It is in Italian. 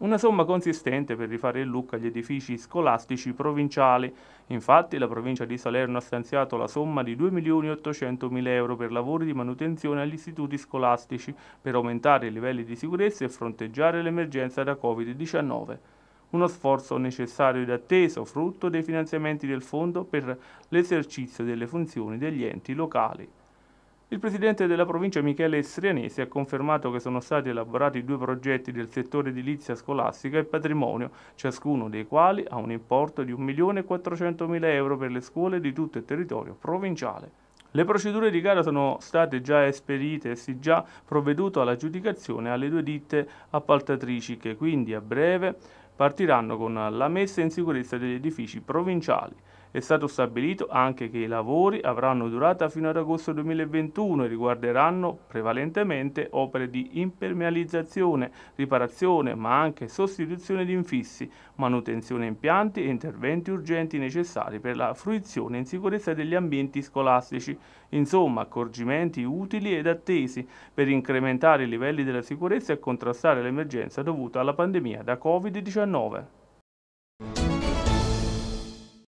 Una somma consistente per rifare il look agli edifici scolastici provinciali. Infatti la provincia di Salerno ha stanziato la somma di 2.800.000 euro per lavori di manutenzione agli istituti scolastici per aumentare i livelli di sicurezza e fronteggiare l'emergenza da Covid-19 uno sforzo necessario ed atteso, frutto dei finanziamenti del Fondo per l'esercizio delle funzioni degli enti locali. Il presidente della provincia Michele Strianesi ha confermato che sono stati elaborati due progetti del settore edilizia scolastica e patrimonio, ciascuno dei quali ha un importo di 1.400.000 euro per le scuole di tutto il territorio provinciale. Le procedure di gara sono state già esperite e si è già provveduto all'aggiudicazione alle due ditte appaltatrici che quindi a breve partiranno con la messa in sicurezza degli edifici provinciali. È stato stabilito anche che i lavori avranno durata fino ad agosto 2021 e riguarderanno prevalentemente opere di impermeabilizzazione, riparazione ma anche sostituzione di infissi, manutenzione impianti e interventi urgenti necessari per la fruizione in sicurezza degli ambienti scolastici. Insomma, accorgimenti utili ed attesi per incrementare i livelli della sicurezza e contrastare l'emergenza dovuta alla pandemia da Covid-19.